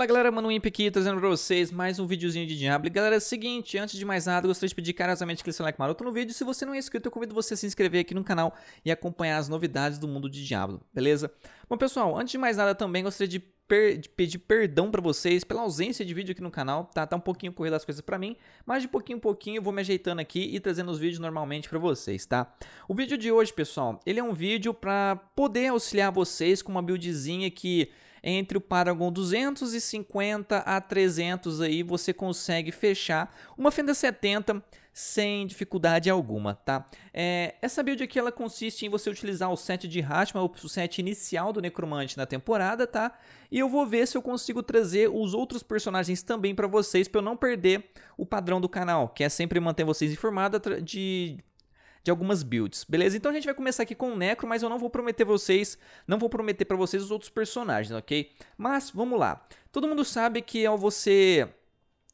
Fala galera, Mano Imp aqui, trazendo pra vocês mais um videozinho de Diablo. E galera, é o seguinte, antes de mais nada, gostaria de pedir carosamente que seu like maroto no vídeo. Se você não é inscrito, eu convido você a se inscrever aqui no canal e acompanhar as novidades do mundo de Diablo, beleza? Bom pessoal, antes de mais nada também gostaria de Per pedir perdão para vocês pela ausência de vídeo aqui no canal, tá? Tá um pouquinho correndo as coisas para mim, mas de pouquinho em pouquinho eu vou me ajeitando aqui e trazendo os vídeos normalmente para vocês, tá? O vídeo de hoje, pessoal, ele é um vídeo para poder auxiliar vocês com uma buildzinha que entre o Paragon 250 a 300 aí você consegue fechar uma fenda 70 sem dificuldade alguma, tá? É, essa build aqui ela consiste em você utilizar o set de Hashma, o set inicial do Necromante na temporada, tá? E eu vou ver se eu consigo trazer os outros personagens também para vocês, para eu não perder o padrão do canal, que é sempre manter vocês informados de de algumas builds, beleza? Então a gente vai começar aqui com o Necro, mas eu não vou prometer vocês, não vou prometer para vocês os outros personagens, ok? Mas vamos lá. Todo mundo sabe que ao você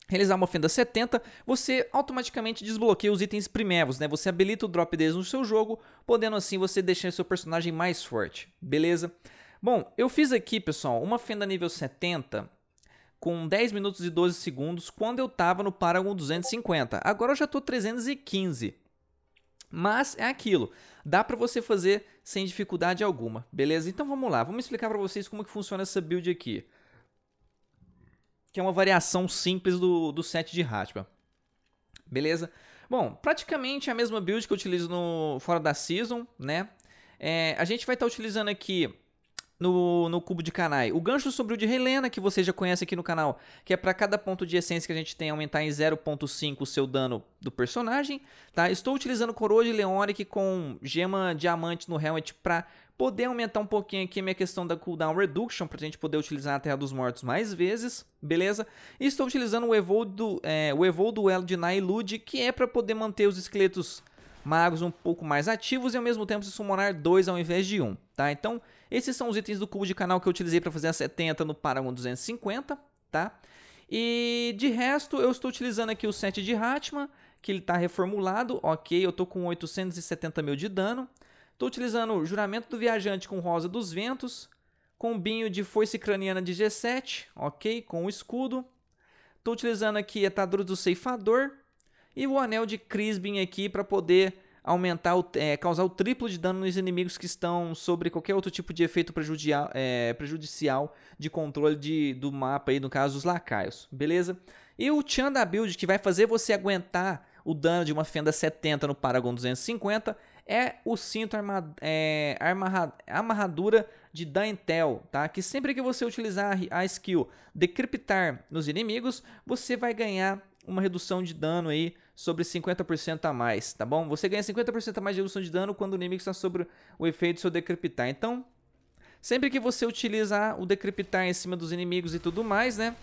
realizar uma fenda 70, você automaticamente desbloqueia os itens primevos, né? Você habilita o drop deles no seu jogo, podendo assim você deixar seu personagem mais forte, beleza? Bom, eu fiz aqui, pessoal, uma fenda nível 70 com 10 minutos e 12 segundos quando eu tava no Paragon 250. Agora eu já tô 315. Mas é aquilo, dá para você fazer sem dificuldade alguma, beleza? Então vamos lá, vamos explicar para vocês como que funciona essa build aqui. Que é uma variação simples do, do set de Hatchba, beleza? Bom, praticamente é a mesma build que eu utilizo no fora da Season, né? É, a gente vai estar tá utilizando aqui no, no cubo de Kanai. O gancho sobre o de Helena, que você já conhece aqui no canal, que é para cada ponto de essência que a gente tem aumentar em 0.5 o seu dano do personagem, tá? Estou utilizando coroa de Leoric com gema diamante no helmet para poder aumentar um pouquinho aqui a minha questão da cooldown reduction, para a gente poder utilizar a Terra dos Mortos mais vezes, beleza? E estou utilizando o Evolve, do, é, o de Nailud, que é para poder manter os esqueletos magos um pouco mais ativos e ao mesmo tempo se summonar dois ao invés de um, tá? Então, esses são os itens do cubo de canal que eu utilizei para fazer a 70 no Paragon 250, tá? E de resto, eu estou utilizando aqui o set de Hatman, que ele está reformulado, ok, eu estou com 870 mil de dano. Estou utilizando o Juramento do Viajante com Rosa dos Ventos, combinho de Foice Craniana de G7, ok, com o escudo. Estou utilizando aqui a do Ceifador e o Anel de Crisbin aqui para poder aumentar, o, é, causar o triplo de dano nos inimigos que estão sobre qualquer outro tipo de efeito prejudicial, é, prejudicial de controle de, do mapa, aí, no caso os lacaios, beleza? E o Chan da build, que vai fazer você aguentar o dano de uma fenda 70 no Paragon 250, é o cinto arma, é, amarradura de Dantel, tá? Que sempre que você utilizar a skill Decryptar nos inimigos, você vai ganhar uma redução de dano aí sobre 50% a mais, tá bom? Você ganha 50% a mais de redução de dano quando o inimigo está sobre o efeito do seu decriptar. Então, sempre que você utilizar o decriptar em cima dos inimigos e tudo mais, né?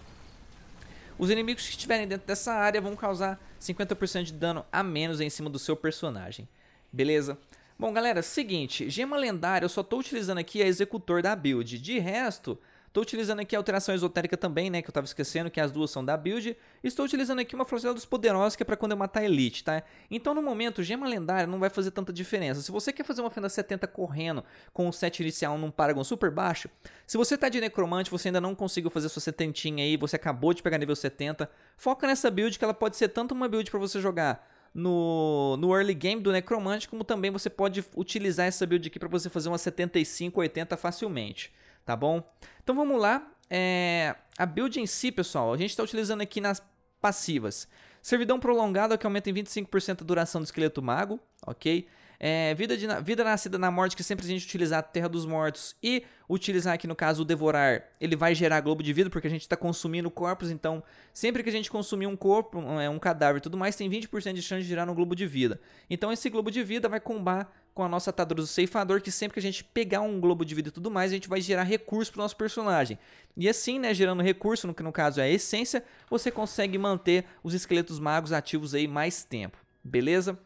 Os inimigos que estiverem dentro dessa área vão causar 50% de dano a menos em cima do seu personagem. Beleza? Bom, galera, seguinte, gema lendária eu só estou utilizando aqui a executor da build. De resto, Estou utilizando aqui a alteração esotérica também, né? Que eu estava esquecendo que as duas são da build. Estou utilizando aqui uma Florcela dos Poderosos, que é para quando eu matar Elite, tá? Então, no momento, Gema Lendária não vai fazer tanta diferença. Se você quer fazer uma Fenda 70 correndo com o set inicial num Paragon super baixo, se você tá de Necromante, você ainda não conseguiu fazer sua setentinha aí, você acabou de pegar nível 70, foca nessa build que ela pode ser tanto uma build para você jogar no, no early game do Necromante, como também você pode utilizar essa build aqui para você fazer uma 75, 80 facilmente tá bom? Então vamos lá. É, a build em si, pessoal, a gente está utilizando aqui nas passivas. Servidão prolongada que aumenta em 25% a duração do esqueleto mago, ok? é, vida, de, vida nascida na morte, que sempre a gente utilizar Terra dos Mortos e utilizar aqui no caso o Devorar, ele vai gerar Globo de Vida, porque a gente está consumindo corpos, então sempre que a gente consumir um corpo, um, é, um cadáver e tudo mais, tem 20% de chance de gerar um Globo de Vida. Então esse Globo de Vida vai combar com a nossa atadura do ceifador, que sempre que a gente pegar um globo de vida e tudo mais, a gente vai gerar recurso para o nosso personagem. E assim, né, gerando recurso, no que no caso é a essência, você consegue manter os esqueletos magos ativos aí mais tempo, beleza?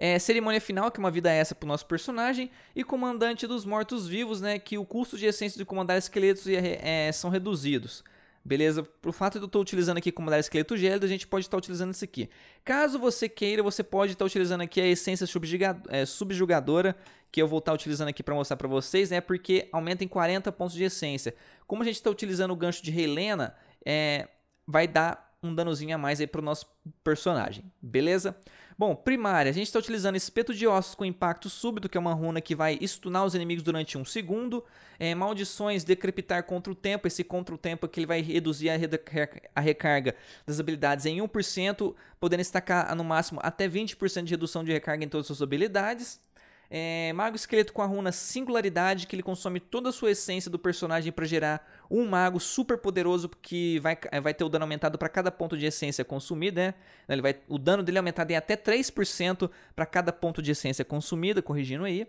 É, cerimônia final, que é uma vida essa pro nosso personagem. E comandante dos mortos-vivos, né? Que o custo de essência de comandar esqueletos é, é, são reduzidos. Beleza? Por fato de eu estar utilizando aqui comandar esqueleto gélido, a gente pode estar tá utilizando isso aqui. Caso você queira, você pode estar tá utilizando aqui a essência é, subjugadora, que eu vou estar tá utilizando aqui para mostrar para vocês, né? Porque aumenta em 40 pontos de essência. Como a gente está utilizando o gancho de Helena, é, vai dar um danozinho a mais aí para o nosso personagem, beleza? Bom, primária. A gente está utilizando espeto de ossos com impacto súbito, que é uma runa que vai estunar os inimigos durante um segundo. É, maldições, decrepitar contra o tempo. Esse contra o tempo é que ele vai reduzir a, recarga, a recarga das habilidades em 1%, podendo destacar no máximo até 20% de redução de recarga em todas as suas habilidades. É, mago esqueleto com a runa singularidade, que ele consome toda a sua essência do personagem para gerar um mago super poderoso que vai, vai ter o dano aumentado para cada ponto de essência consumida, né? Então, ele vai, o dano dele é aumentado em até 3% para cada ponto de essência consumida, corrigindo aí.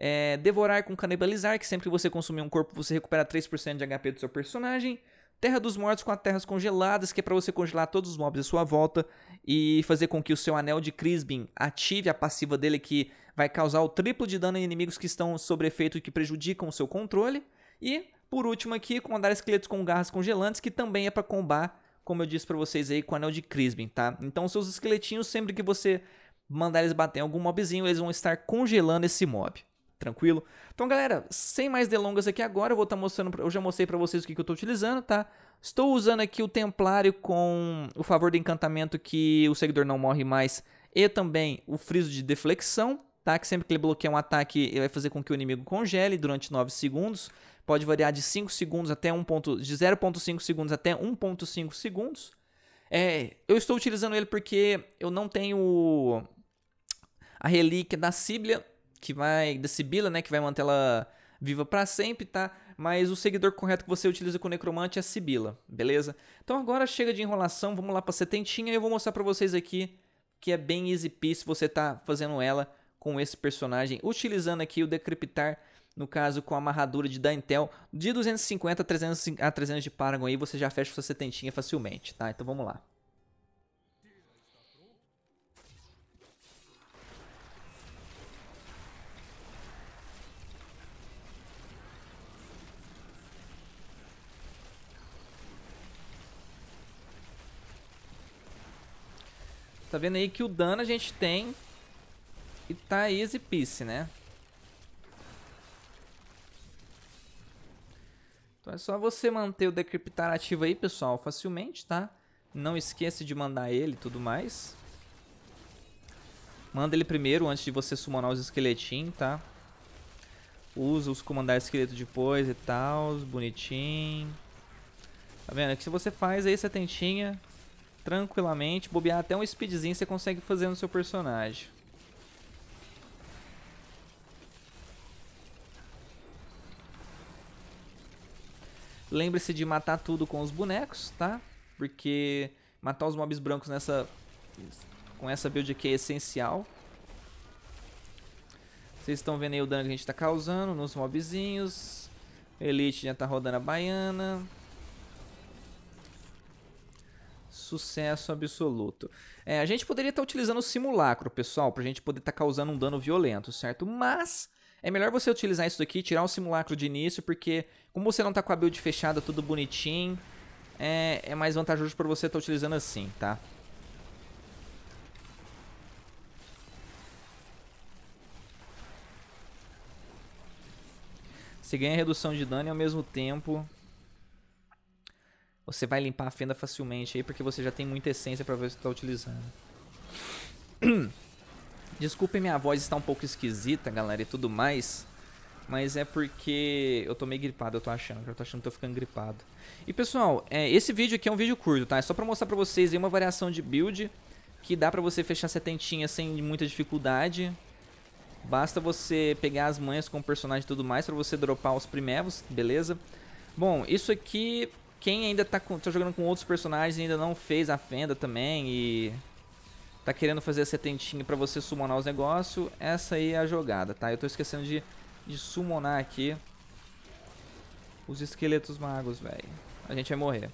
É, devorar com canibalizar, que sempre que você consumir um corpo, você recupera 3% de HP do seu personagem. Terra dos Mortos com as terras congeladas, que é para você congelar todos os mobs à sua volta e fazer com que o seu anel de Crisbin ative a passiva dele que vai causar o triplo de dano em inimigos que estão sob efeito e que prejudicam o seu controle. E por último aqui, comandar esqueletos com garras congelantes, que também é para combar, como eu disse para vocês aí, com o anel de Crisbin, tá? Então seus esqueletinhos, sempre que você mandar eles bater em algum mobzinho, eles vão estar congelando esse mob tranquilo? Então, galera, sem mais delongas aqui agora, eu vou estar tá mostrando, eu já mostrei para vocês o que, que eu estou utilizando, tá? Estou usando aqui o Templário com o favor de encantamento que o seguidor não morre mais e também o friso de deflexão, tá? Que sempre que ele bloqueia um ataque, ele vai fazer com que o inimigo congele durante 9 segundos. Pode variar de 5 segundos até 1 ponto, de 0.5 segundos até 1.5 segundos. É, eu estou utilizando ele porque eu não tenho a relíquia da Síblia que vai da Sibila, né, que vai manter ela viva para sempre, tá? Mas o seguidor correto que você utiliza com o necromante é a Sibila, beleza? Então agora chega de enrolação, vamos lá para setentinha e eu vou mostrar para vocês aqui que é bem easy peasy você tá fazendo ela com esse personagem, utilizando aqui o decriptar no caso com a amarradura de dantel de 250 a 300, a 300 de Paragon aí você já fecha sua setentinha facilmente, tá? Então vamos lá. Tá vendo aí que o dano a gente tem e tá easy peasy, né? Então é só você manter o decryptar ativo aí, pessoal, facilmente, tá? Não esqueça de mandar ele e tudo mais. Manda ele primeiro antes de você summonar os esqueletinhos, tá? Usa os comandar esqueleto depois e tal, bonitinho. Tá vendo? É que se você faz aí setentinha, tranquilamente. Bobear até um speedzinho você consegue fazer no seu personagem. Lembre-se de matar tudo com os bonecos, tá? Porque matar os mobs brancos nessa com essa build aqui é essencial. Vocês estão vendo aí o dano que a gente está causando nos mobzinhos. Elite já está rodando a baiana. Sucesso absoluto. É, a gente poderia estar tá utilizando o simulacro, pessoal, para a gente poder estar tá causando um dano violento, certo? Mas é melhor você utilizar isso daqui, tirar o simulacro de início, porque como você não está com a build fechada, tudo bonitinho, é, é mais vantajoso para você estar tá utilizando assim, tá? Você ganha redução de dano e ao mesmo tempo você vai limpar a fenda facilmente aí, porque você já tem muita essência para ver se tá utilizando. Desculpem, minha voz está um pouco esquisita, galera, e tudo mais. Mas é porque eu tô meio gripado, eu tô achando. Eu tô achando que eu tô ficando gripado. E pessoal, é, esse vídeo aqui é um vídeo curto, tá? É só pra mostrar pra vocês uma variação de build que dá pra você fechar setentinha sem muita dificuldade. Basta você pegar as manhas com o personagem e tudo mais pra você dropar os primevos, beleza? Bom, isso aqui quem ainda tá, com, tá jogando com outros personagens e ainda não fez a fenda também e tá querendo fazer a setentinha pra você summonar os negócios, essa aí é a jogada, tá? Eu tô esquecendo de, de summonar aqui os esqueletos magos, velho. A gente vai morrer.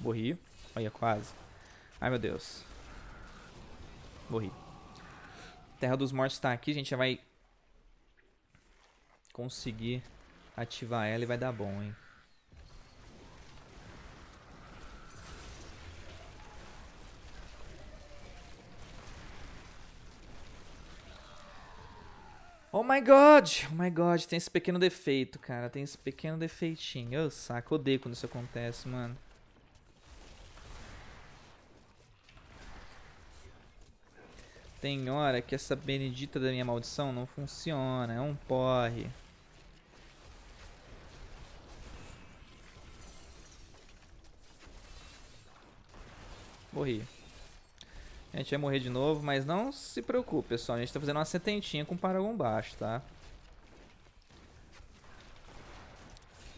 Morri. Olha, quase. Ai, meu Deus. Morri. Terra dos Mortos tá aqui, a gente já vai conseguir ativar ela e vai dar bom, hein? Oh my god! Oh my god, tem esse pequeno defeito, cara. Tem esse pequeno defeitinho. Eu saco, odeio quando isso acontece, mano. Tem hora que essa benedita da minha maldição não funciona. É um porre. Morri. A gente vai morrer de novo, mas não se preocupe, pessoal. A gente tá fazendo uma setentinha com o Paragon baixo, tá?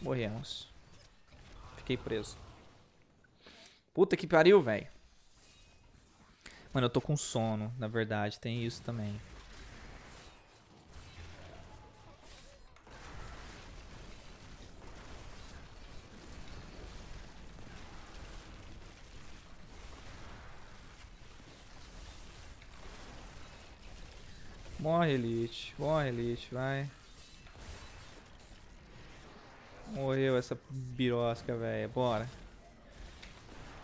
Morremos. Fiquei preso. Puta que pariu, velho. Mano, eu tô com sono, na verdade. Tem isso também. Morre, Elite. Morre, Elite, vai. Morreu essa birosca, velho. Bora.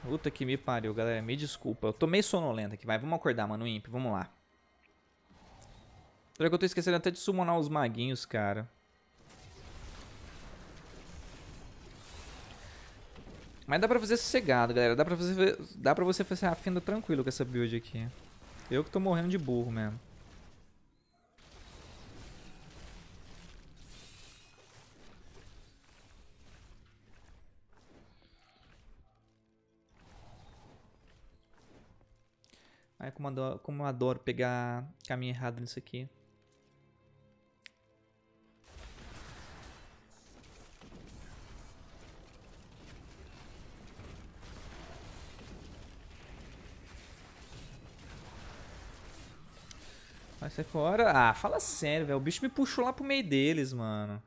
Puta que me pariu, galera. Me desculpa. Eu tô meio sonolento aqui, vai. Vamos acordar, mano, Imp. Vamos lá. Será que eu tô esquecendo até de summonar os maguinhos, cara. Mas dá pra fazer sossegado, galera. Dá pra, fazer, dá pra você fazer a fenda tranquilo com essa build aqui. Eu que tô morrendo de burro mesmo. Ai, como, adoro, como eu adoro pegar caminho errado nisso aqui. Vai sair fora. Ah, fala sério, velho. O bicho me puxou lá pro meio deles, mano.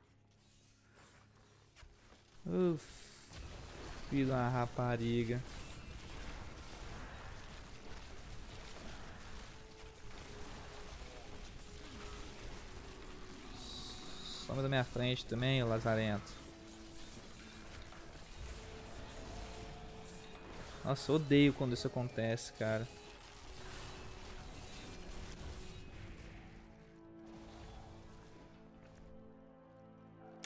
Uff. Filho da rapariga. Toma da minha frente também, lazarento. Nossa, odeio quando isso acontece, cara.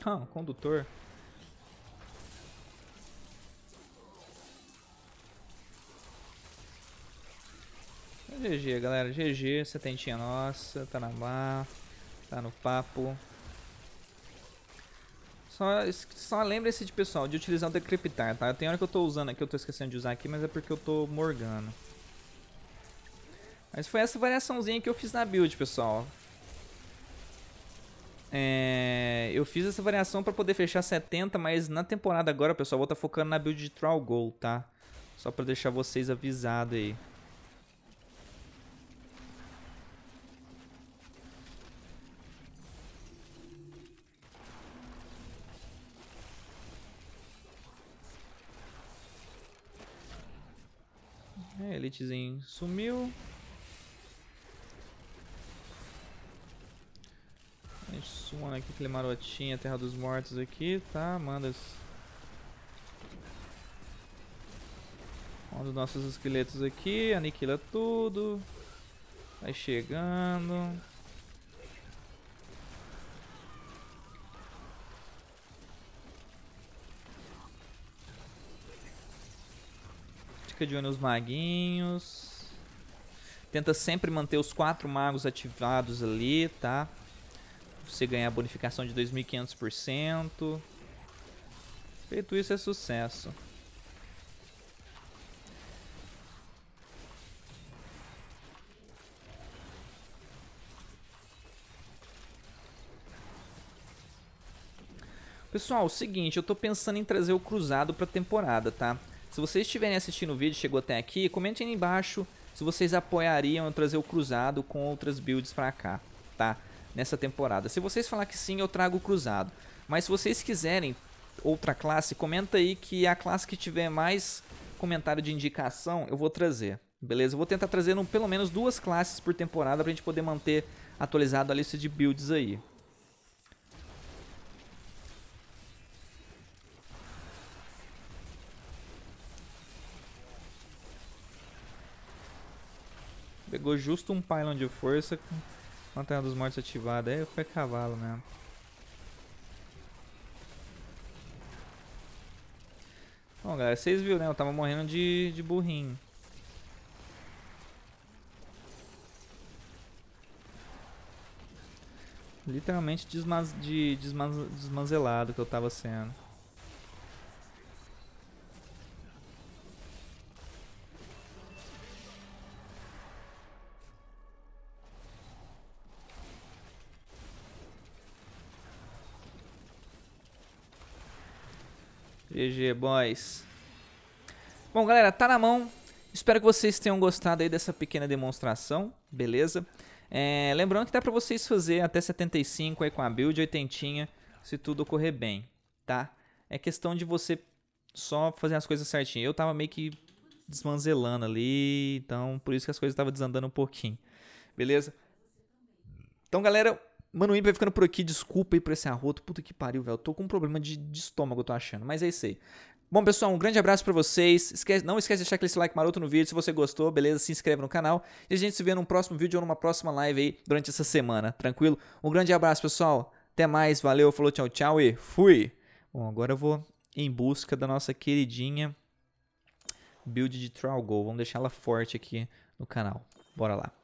Ah, um condutor. GG, galera. GG, setentinha nossa. Tá na mar. Tá no papo. Só, só lembre-se de pessoal, de utilizar o decryptar, tá? Tem hora que eu tô usando aqui, eu tô esquecendo de usar aqui, mas é porque eu tô morgando. Mas foi essa variaçãozinha que eu fiz na build, pessoal. É, eu fiz essa variação pra poder fechar 70, mas na temporada agora, pessoal, vou estar tá focando na build de Troll Gold, tá? Só pra deixar vocês avisados aí. É, elitezinho sumiu. A gente suma aqui aquele marotinho, a Terra dos Mortos aqui, tá? Manda Um dos nossos esqueletos aqui, aniquila tudo. Vai chegando. Fica de olho nos maguinhos. Tenta sempre manter os quatro magos ativados ali, tá? Você ganha a bonificação de 2.500%. Feito isso, é sucesso. Pessoal, é o seguinte, eu tô pensando em trazer o cruzado pra temporada, tá? Se vocês estiverem assistindo o vídeo, chegou até aqui, comentem aí embaixo se vocês apoiariam eu trazer o cruzado com outras builds pra cá, tá? Nessa temporada. Se vocês falar que sim, eu trago o cruzado. Mas se vocês quiserem outra classe, comenta aí que a classe que tiver mais comentário de indicação, eu vou trazer. Beleza? Eu vou tentar trazer pelo menos duas classes por temporada pra gente poder manter atualizado a lista de builds aí. Pegou justo um pylon de força. com a Lanterna dos mortos ativada. É, foi cavalo mesmo. Bom, galera, vocês viram, né? Eu tava morrendo de, de burrinho. Literalmente desma de, desma desmanzelado que eu tava sendo. GG, boys. Bom, galera, tá na mão. Espero que vocês tenham gostado aí dessa pequena demonstração, beleza? É, lembrando que dá pra vocês fazer até 75 aí com a build, 80, se tudo correr bem, tá? É questão de você só fazer as coisas certinho. Eu tava meio que desmanzelando ali, então por isso que as coisas estavam desandando um pouquinho, beleza? Então, galera, Mano, o Imp vai ficando por aqui. Desculpa aí por esse arroto. Puta que pariu, velho. Tô com um problema de, de estômago, eu tô achando. Mas é isso aí. Bom, pessoal, um grande abraço para vocês. Esquece, não esquece de deixar aquele like maroto no vídeo. Se você gostou, beleza? Se inscreve no canal. E a gente se vê num próximo vídeo ou numa próxima live aí durante essa semana, tranquilo? Um grande abraço, pessoal. Até mais. Valeu, falou, tchau, tchau e fui! Bom, agora eu vou em busca da nossa queridinha build de Trollgo. Vamos deixar ela forte aqui no canal. Bora lá.